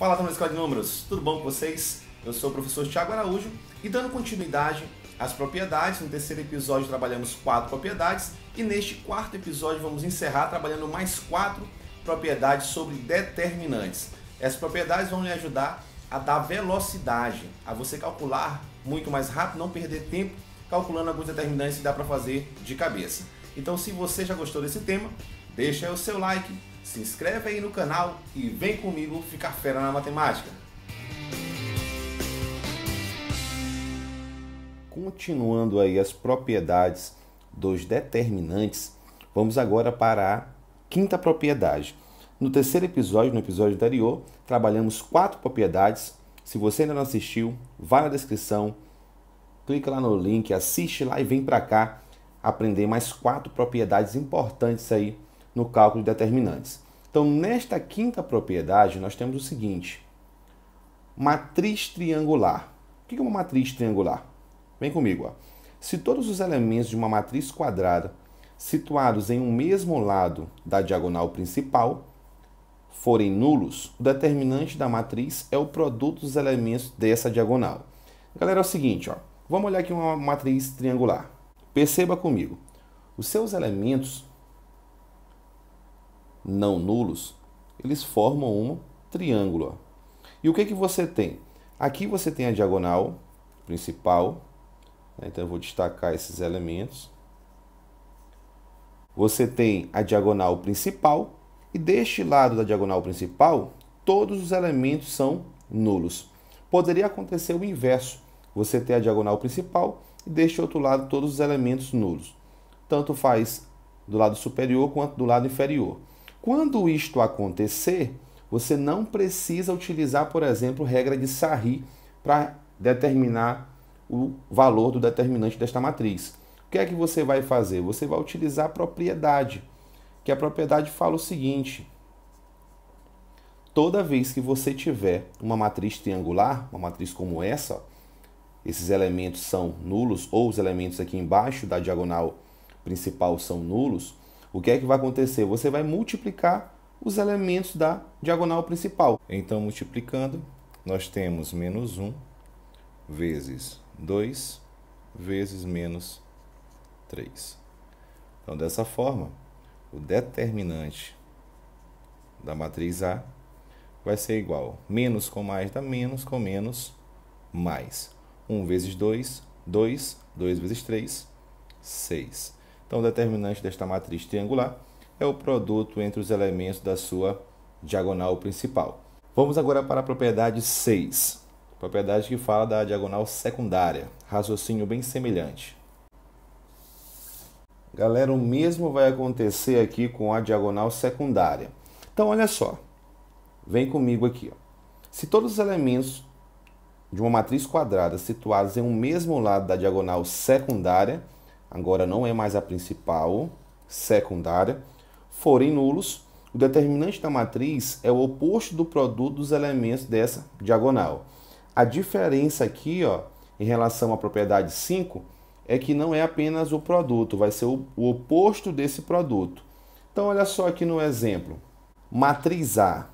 Fala, turma da Escola de Números, tudo bom com vocês? Eu sou o professor Tiago Araújo e dando continuidade às propriedades, no terceiro episódio trabalhamos quatro propriedades e neste quarto episódio vamos encerrar trabalhando mais quatro propriedades sobre determinantes. Essas propriedades vão lhe ajudar a dar velocidade, a você calcular muito mais rápido, não perder tempo calculando alguns determinantes que dá para fazer de cabeça. Então, se você já gostou desse tema, deixa o seu like, se inscreve aí no canal e vem comigo ficar fera na matemática. Continuando aí as propriedades dos determinantes, vamos agora para a quinta propriedade. No terceiro episódio, no episódio anterior, trabalhamos quatro propriedades. Se você ainda não assistiu, vá na descrição, clica lá no link, assiste lá e vem para cá aprender mais quatro propriedades importantes aí no cálculo de determinantes. Então, nesta quinta propriedade, nós temos o seguinte: matriz triangular. O que é uma matriz triangular? Vem comigo. Ó. Se todos os elementos de uma matriz quadrada situados em um mesmo lado da diagonal principal forem nulos, o determinante da matriz é o produto dos elementos dessa diagonal. Galera, é o seguinte, ó. vamos olhar aqui uma matriz triangular. Perceba comigo, os seus elementos não nulos, eles formam um triângulo. E o que, que você tem? Aqui você tem a diagonal principal, né? então eu vou destacar esses elementos. Você tem a diagonal principal, e deste lado da diagonal principal, todos os elementos são nulos. Poderia acontecer o inverso, você tem a diagonal principal e deste outro lado todos os elementos nulos. Tanto faz do lado superior quanto do lado inferior. Quando isto acontecer, você não precisa utilizar, por exemplo, regra de Sarri para determinar o valor do determinante desta matriz. O que é que você vai fazer? Você vai utilizar a propriedade, que a propriedade fala o seguinte: toda vez que você tiver uma matriz triangular, uma matriz como essa, esses elementos são nulos ou os elementos aqui embaixo da diagonal principal são nulos, o que é que vai acontecer? Você vai multiplicar os elementos da diagonal principal. Então, multiplicando, nós temos menos 1 vezes 2 vezes menos 3. Então, dessa forma, o determinante da matriz A vai ser igual a menos com mais dá menos com menos mais. 1 vezes 2, 2. 2 vezes 3, 6. Então, o determinante desta matriz triangular é o produto entre os elementos da sua diagonal principal. Vamos agora para a propriedade 6, propriedade que fala da diagonal secundária, raciocínio bem semelhante. Galera, o mesmo vai acontecer aqui com a diagonal secundária. Então, olha só, vem comigo aqui. Ó. Se todos os elementos de uma matriz quadrada situados em um mesmo lado da diagonal secundária, agora não é mais a principal, secundária, forem nulos, o determinante da matriz é o oposto do produto dos elementos dessa diagonal. A diferença aqui, ó, em relação à propriedade 5, é que não é apenas o produto, vai ser o, o oposto desse produto. Então, olha só aqui no exemplo. Matriz A,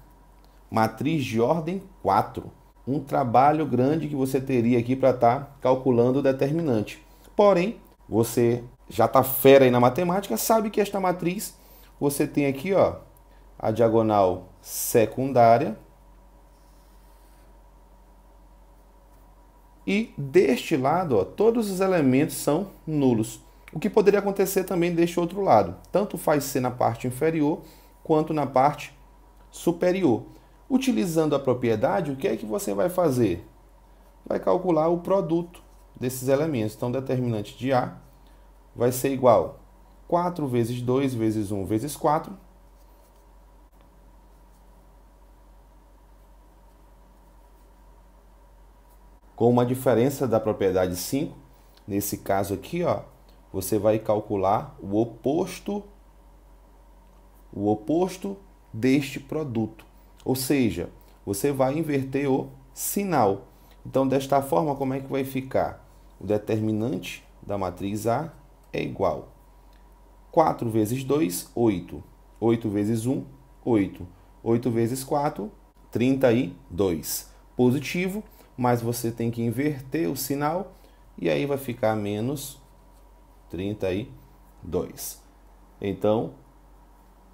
matriz de ordem 4. Um trabalho grande que você teria aqui para estar tá calculando o determinante. Porém, você já está fera aí na matemática, sabe que esta matriz você tem aqui ó, a diagonal secundária. E deste lado, ó, todos os elementos são nulos. O que poderia acontecer também deste outro lado. Tanto faz ser na parte inferior quanto na parte superior. Utilizando a propriedade, o que é que você vai fazer? Vai calcular o produto desses elementos. Então, determinante de A vai ser igual 4 vezes 2 vezes 1 vezes 4. Com uma diferença da propriedade 5, nesse caso aqui, ó, você vai calcular o oposto o oposto deste produto. Ou seja, você vai inverter o sinal. Então, desta forma, como é que vai ficar? O determinante da matriz A é igual. 4 vezes 2, 8. 8 vezes 1, 8. 8 vezes 4, 32. Positivo, mas você tem que inverter o sinal e aí vai ficar menos 32. Então,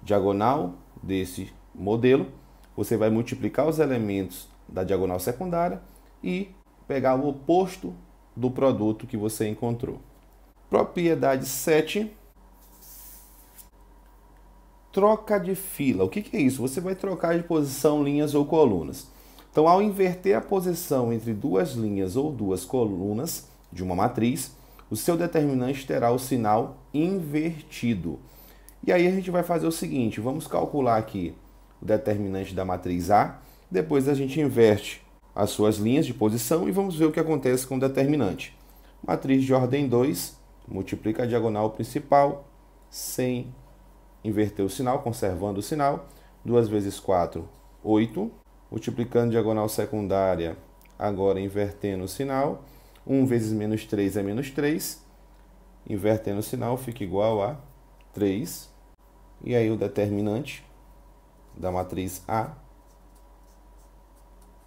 diagonal desse modelo, você vai multiplicar os elementos da diagonal secundária e pegar o oposto do produto que você encontrou. Propriedade 7. Troca de fila. O que, que é isso? Você vai trocar de posição linhas ou colunas. Então, ao inverter a posição entre duas linhas ou duas colunas de uma matriz, o seu determinante terá o sinal invertido. E aí a gente vai fazer o seguinte, vamos calcular aqui o determinante da matriz A, depois a gente inverte as suas linhas de posição e vamos ver o que acontece com o determinante. Matriz de ordem 2, multiplica a diagonal principal sem inverter o sinal, conservando o sinal. 2 vezes 4, 8. Multiplicando a diagonal secundária, agora invertendo o sinal. 1 vezes menos 3 é menos 3. Invertendo o sinal, fica igual a 3. E aí o determinante da matriz A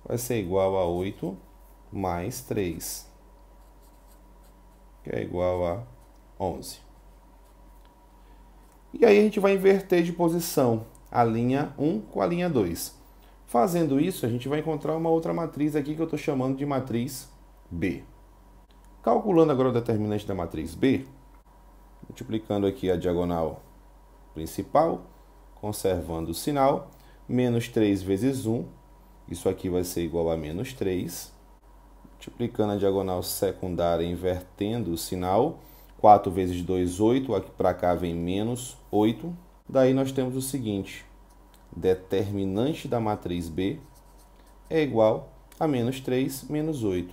vai ser igual a 8 mais 3, que é igual a 11. E aí a gente vai inverter de posição a linha 1 com a linha 2. Fazendo isso, a gente vai encontrar uma outra matriz aqui que eu estou chamando de matriz B. Calculando agora o determinante da matriz B, multiplicando aqui a diagonal principal, conservando o sinal, menos 3 vezes 1 isso aqui vai ser igual a menos 3. Multiplicando a diagonal secundária, invertendo o sinal. 4 vezes 2, 8. Aqui para cá vem menos 8. Daí nós temos o seguinte. Determinante da matriz B é igual a menos 3 menos 8.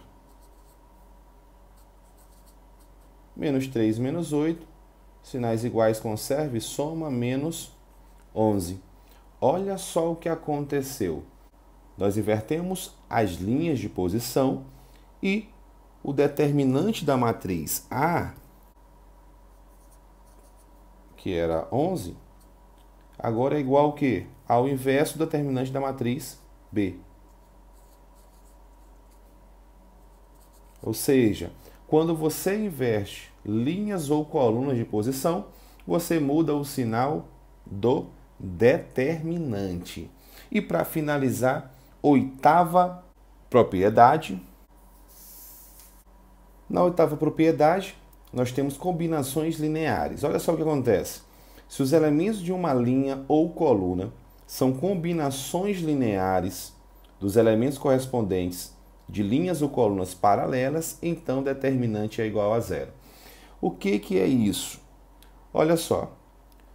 Menos 3 menos 8. Sinais iguais, conserve, soma, menos 11. Olha só o que aconteceu. Nós invertemos as linhas de posição e o determinante da matriz A, que era 11, agora é igual ao quê? Ao inverso do determinante da matriz B. Ou seja, quando você inverte linhas ou colunas de posição, você muda o sinal do determinante. E para finalizar, oitava propriedade. Na oitava propriedade, nós temos combinações lineares. Olha só o que acontece. Se os elementos de uma linha ou coluna são combinações lineares dos elementos correspondentes de linhas ou colunas paralelas, então o determinante é igual a zero. O que, que é isso? Olha só,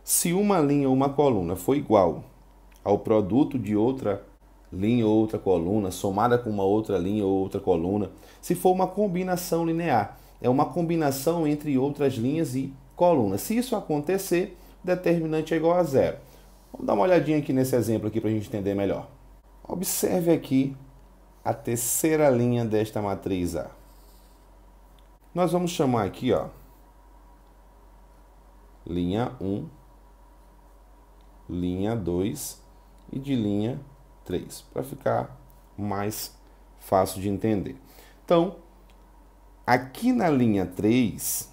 se uma linha ou uma coluna for igual ao produto de outra linha ou outra coluna, somada com uma outra linha ou outra coluna, se for uma combinação linear, é uma combinação entre outras linhas e colunas. Se isso acontecer, o determinante é igual a zero. Vamos dar uma olhadinha aqui nesse exemplo aqui para a gente entender melhor. Observe aqui a terceira linha desta matriz A. Nós vamos chamar aqui, ó, linha 1, linha 2 e de linha 3, para ficar mais fácil de entender. Então, aqui na linha 3,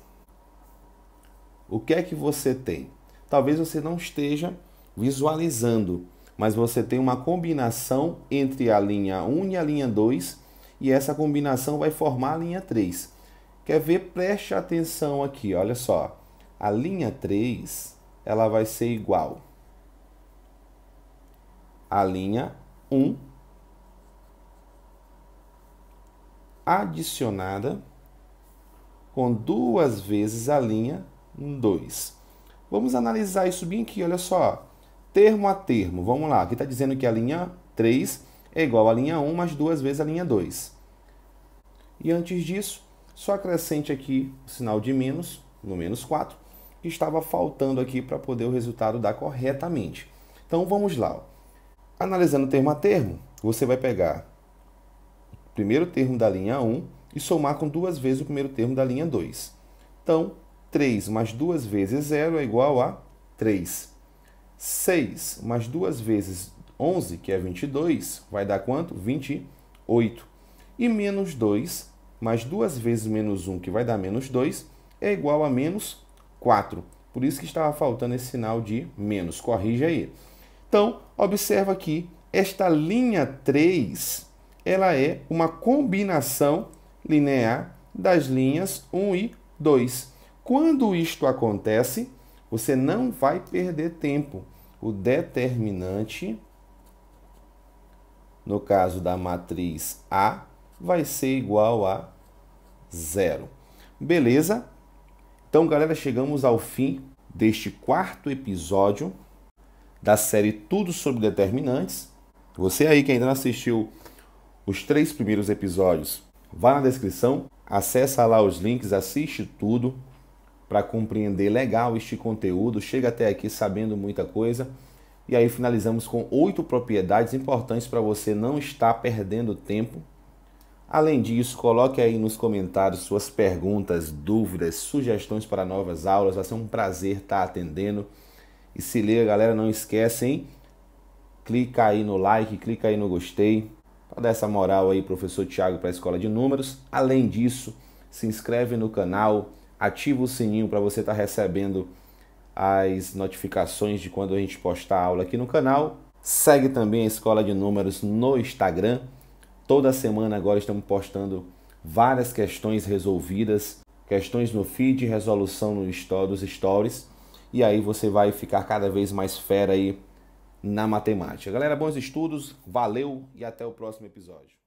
o que é que você tem? Talvez você não esteja visualizando, mas você tem uma combinação entre a linha 1 e a linha 2, e essa combinação vai formar a linha 3. Quer ver? Preste atenção aqui, olha só. A linha 3, ela vai ser igual à linha 1 adicionada com duas vezes a linha 2. Vamos analisar isso bem aqui, olha só. Termo a termo, vamos lá. Aqui está dizendo que a linha 3 é igual à linha 1 mais duas vezes a linha 2. E antes disso, só acrescente aqui o sinal de menos, no menos 4, que estava faltando aqui para poder o resultado dar corretamente. Então vamos lá. Analisando termo a termo, você vai pegar o primeiro termo da linha 1 e somar com duas vezes o primeiro termo da linha 2. Então, 3 mais duas vezes 0 é igual a 3. 6 mais duas vezes 11, que é 22, vai dar quanto? 28. E menos 2 mais duas vezes menos 1, que vai dar menos 2, é igual a menos 4. Por isso que estava faltando esse sinal de menos. Corrige aí. Então, observa aqui, esta linha 3, ela é uma combinação linear das linhas 1 e 2. Quando isto acontece, você não vai perder tempo. O determinante, no caso da matriz A, vai ser igual a zero. Beleza? Então, galera, chegamos ao fim deste quarto episódio da série Tudo sobre Determinantes. Você aí que ainda não assistiu os três primeiros episódios, vá na descrição, acessa lá os links, assiste tudo para compreender legal este conteúdo. Chega até aqui sabendo muita coisa. E aí finalizamos com oito propriedades importantes para você não estar perdendo tempo. Além disso, coloque aí nos comentários suas perguntas, dúvidas, sugestões para novas aulas. Vai ser um prazer estar atendendo. E se lê, galera, não esquece, hein? Clica aí no like, clica aí no gostei. Para dar essa moral aí, professor Tiago, para a Escola de Números. Além disso, se inscreve no canal, ativa o sininho para você estar tá recebendo as notificações de quando a gente postar aula aqui no canal. Segue também a Escola de Números no Instagram. Toda semana agora estamos postando várias questões resolvidas, questões no feed, resolução no story, dos stories e aí você vai ficar cada vez mais fera aí na matemática. Galera, bons estudos, valeu e até o próximo episódio.